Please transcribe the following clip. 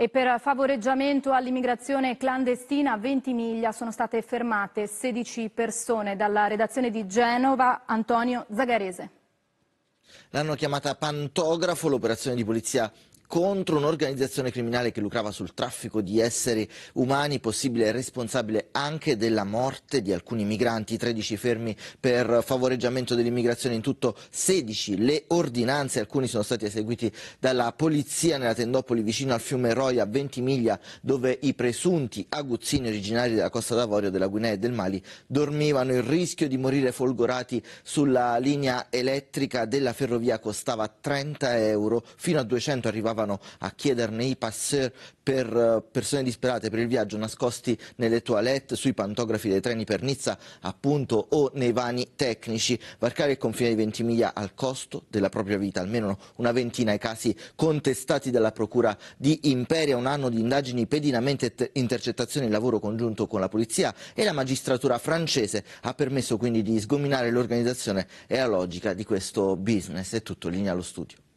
E per favoreggiamento all'immigrazione clandestina a Ventimiglia sono state fermate 16 persone dalla redazione di Genova Antonio Zagarese. L'hanno chiamata pantografo l'operazione di polizia contro un'organizzazione criminale che lucrava sul traffico di esseri umani, possibile responsabile anche della morte di alcuni migranti, 13 fermi per favoreggiamento dell'immigrazione, in tutto 16 le ordinanze, alcuni sono stati eseguiti dalla polizia nella Tendopoli vicino al fiume Roia, 20 miglia, dove i presunti aguzzini originari della Costa d'Avorio, della Guinea e del Mali dormivano. Il rischio di morire folgorati sulla linea elettrica della ferrovia costava 30 euro, fino a 200 arrivava andavano a chiederne i passeur per eh, persone disperate per il viaggio nascosti nelle toilette, sui pantografi dei treni per Nizza appunto o nei vani tecnici. Varcare il confine di Ventimiglia al costo della propria vita, almeno una ventina i casi contestati dalla Procura di Imperia, un anno di indagini, pedinamente intercettazioni, lavoro congiunto con la Polizia e la magistratura francese ha permesso quindi di sgominare l'organizzazione e la logica di questo business. È tutto, linea allo studio.